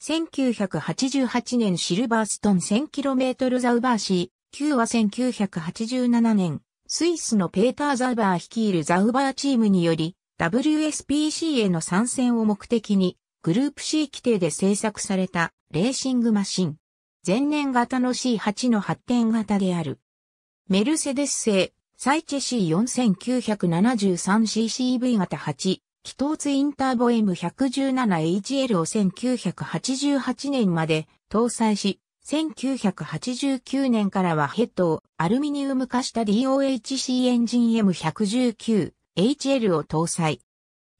1988年シルバーストン 1000km ザウバーシー、9は1987年、スイスのペーター・ザウバー率いるザウバーチームにより、WSPC への参戦を目的に、グループ C 規定で製作されたレーシングマシン。前年型の C8 の発展型である。メルセデス製、サイチェ C4973CCV 型8、キトーツインターボ M117HL を1988年まで搭載し、1989年からはヘッドをアルミニウム化した DOHC エンジン M119HL を搭載。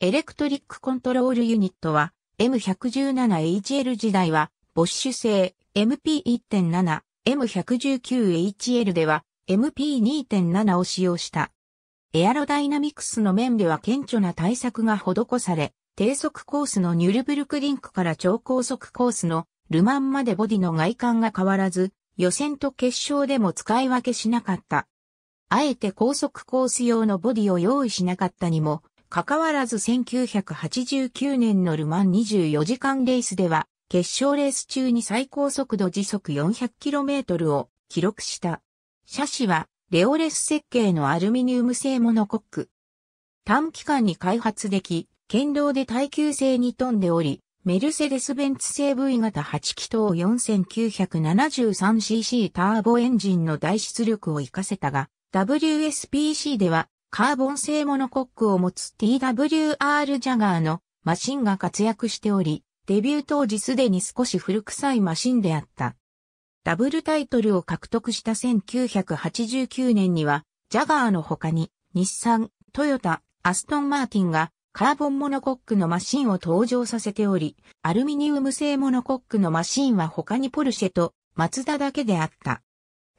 エレクトリックコントロールユニットは M117HL 時代はボッシュ製 MP1.7、M119HL では MP2.7 を使用した。エアロダイナミクスの面では顕著な対策が施され、低速コースのニュルブルクリンクから超高速コースのルマンまでボディの外観が変わらず、予選と決勝でも使い分けしなかった。あえて高速コース用のボディを用意しなかったにも、かかわらず1989年のルマン24時間レースでは、決勝レース中に最高速度時速 400km を記録した。車種はレオレス設計のアルミニウム製モノコック。短期間に開発でき、堅牢で耐久性に富んでおり、メルセデス・ベンツ製 V 型8気筒 4973cc ターボエンジンの大出力を活かせたが、WSPC ではカーボン製モノコックを持つ TWR ジャガーのマシンが活躍しており、デビュー当時すでに少し古臭いマシンであった。ダブルタイトルを獲得した1989年には、ジャガーの他に、日産、トヨタ、アストンマーティンが、カーボンモノコックのマシンを登場させており、アルミニウム製モノコックのマシンは他にポルシェとマツダだけであった。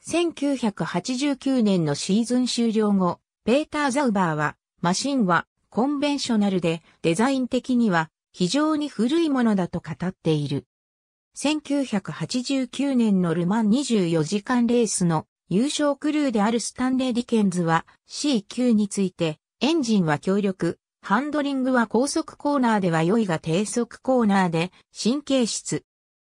1989年のシーズン終了後、ペーター・ザウバーは、マシンはコンベンショナルでデザイン的には非常に古いものだと語っている。1989年のルマン24時間レースの優勝クルーであるスタンレー・ディケンズは C9 について、エンジンは強力、ハンドリングは高速コーナーでは良いが低速コーナーで神経質。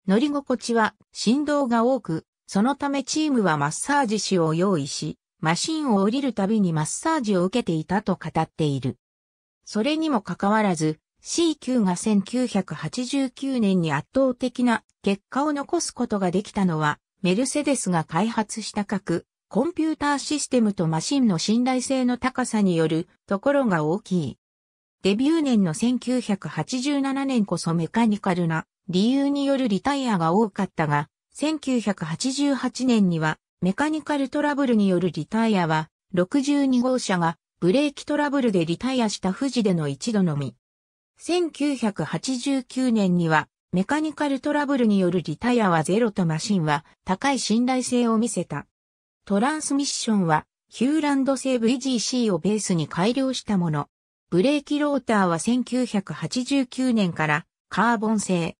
乗り心地は振動が多く、そのためチームはマッサージ師を用意し、マシンを降りるたびにマッサージを受けていたと語っている。それにもかかわらず、C9 が1989年に圧倒的な結果を残すことができたのは、メルセデスが開発した核、コンピューターシステムとマシンの信頼性の高さによるところが大きい。デビュー年の1987年こそメカニカルな理由によるリタイアが多かったが、1988年にはメカニカルトラブルによるリタイアは62号車がブレーキトラブルでリタイアした富士での一度のみ。1989年にはメカニカルトラブルによるリタイアはゼロとマシンは高い信頼性を見せた。トランスミッションはヒューランド製 VGC をベースに改良したもの。ブレーキローターは1989年からカーボン製。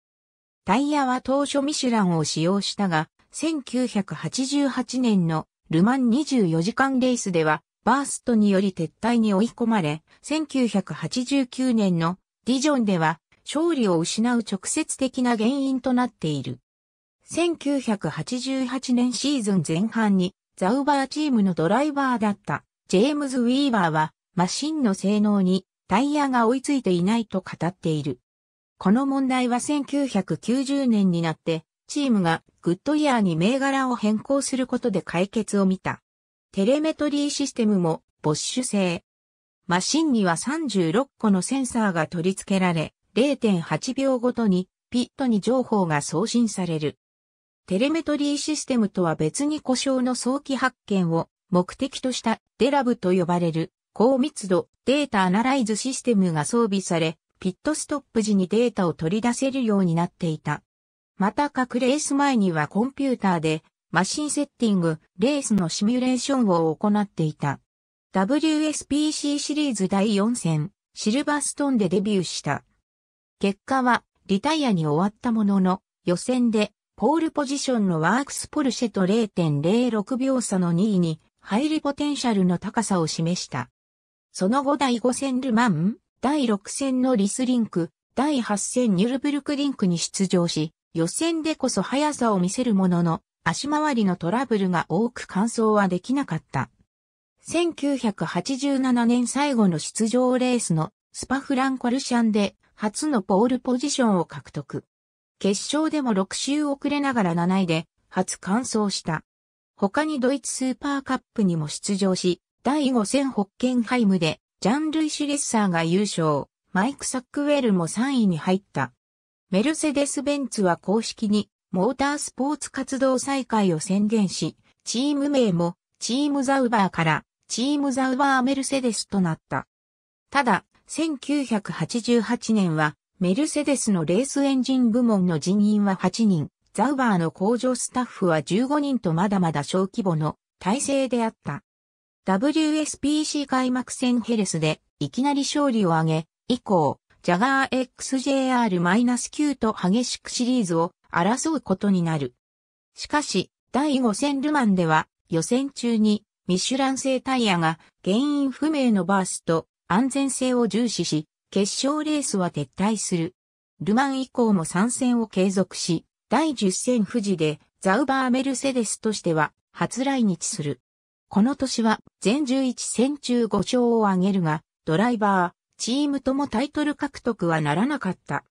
タイヤは当初ミシュランを使用したが、1988年のルマン24時間レースではバーストにより撤退に追い込まれ、1989年のディジョンでは勝利を失う直接的な原因となっている。1988年シーズン前半にザウバーチームのドライバーだったジェームズ・ウィーバーはマシンの性能にタイヤが追いついていないと語っている。この問題は1990年になってチームがグッドイヤーに銘柄を変更することで解決を見た。テレメトリーシステムもボッシュ製。マシンには36個のセンサーが取り付けられ、0.8秒ごとにピットに情報が送信される。テレメトリーシステムとは別に故障の早期発見を目的としたデラブと呼ばれる高密度データアナライズシステムが装備され、ピットストップ時にデータを取り出せるようになっていた。また各レース前にはコンピューターでマシンセッティング、レースのシミュレーションを行っていた。WSPC シリーズ第4戦、シルバーストンでデビューした。結果はリタイアに終わったものの、予選でポールポジションのワークスポルシェと0.06秒差の2位に入りポテンシャルの高さを示した。その後第5戦ルマン、第6戦のリスリンク、第8戦ニュルブルクリンクに出場し、予選でこそ速さを見せるものの、足回りのトラブルが多く完走はできなかった。1987年最後の出場レースのスパフランコルシャンで初のポールポジションを獲得。決勝でも6周遅れながら7位で初完走した。他にドイツスーパーカップにも出場し、第5戦ホッケンハイムでジャン・ルイシュレッサーが優勝、マイク・サックウェルも3位に入った。メルセデス・ベンツは公式にモータースポーツ活動再開を宣言し、チーム名もチームザウバーからチームザウバーメルセデスとなった。ただ、1988年は、メルセデスのレースエンジン部門の人員は8人、ザウバーの工場スタッフは15人とまだまだ小規模の体制であった。WSPC 開幕戦ヘレスでいきなり勝利を挙げ、以降、ジャガー XJR-9 と激しくシリーズを争うことになる。しかし、第5戦ルマンでは予選中にミシュラン製タイヤが原因不明のバースト、安全性を重視し、決勝レースは撤退する。ルマン以降も参戦を継続し、第10戦富士でザウバーメルセデスとしては初来日する。この年は全11戦中5勝を挙げるが、ドライバー、チームともタイトル獲得はならなかった。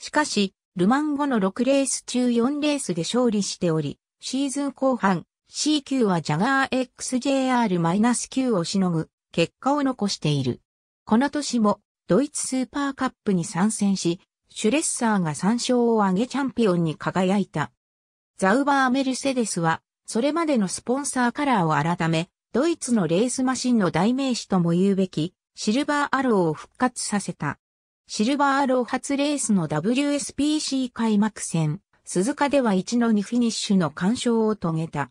しかし、ルマン後の6レース中4レースで勝利しており、シーズン後半、C 級はジャガー XJR-9 をしのぐ、結果を残している。この年もドイツスーパーカップに参戦し、シュレッサーが3勝を挙げチャンピオンに輝いた。ザウバー・メルセデスは、それまでのスポンサーカラーを改め、ドイツのレースマシンの代名詞とも言うべき、シルバーアローを復活させた。シルバーアロー初レースの WSPC 開幕戦、鈴鹿では1の2フィニッシュの干渉を遂げた。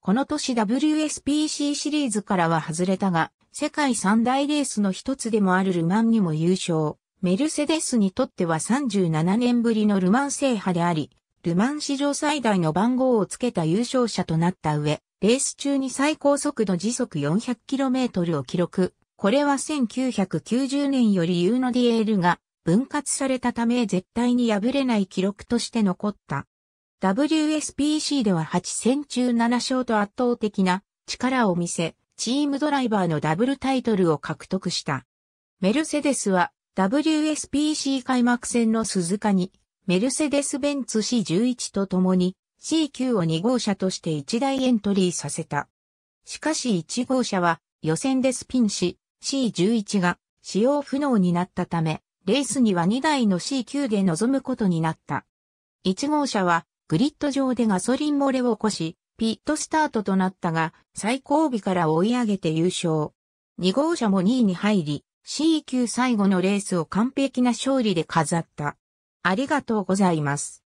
この年 WSPC シリーズからは外れたが、世界三大レースの一つでもあるルマンにも優勝。メルセデスにとっては37年ぶりのルマン制覇であり、ルマン史上最大の番号をつけた優勝者となった上、レース中に最高速度時速 400km を記録。これは1990年より U の DL が分割されたため絶対に破れない記録として残った。WSPC では8戦中7勝と圧倒的な力を見せ、チームドライバーのダブルタイトルを獲得した。メルセデスは WSPC 開幕戦の鈴鹿にメルセデス・ベンツ C11 と共に C9 を2号車として1台エントリーさせた。しかし1号車は予選でスピンし C11 が使用不能になったためレースには2台の C9 で臨むことになった。1号車はグリッド上でガソリン漏れを起こしピットスタートとなったが、最後尾から追い上げて優勝。2号車も2位に入り、C 級最後のレースを完璧な勝利で飾った。ありがとうございます。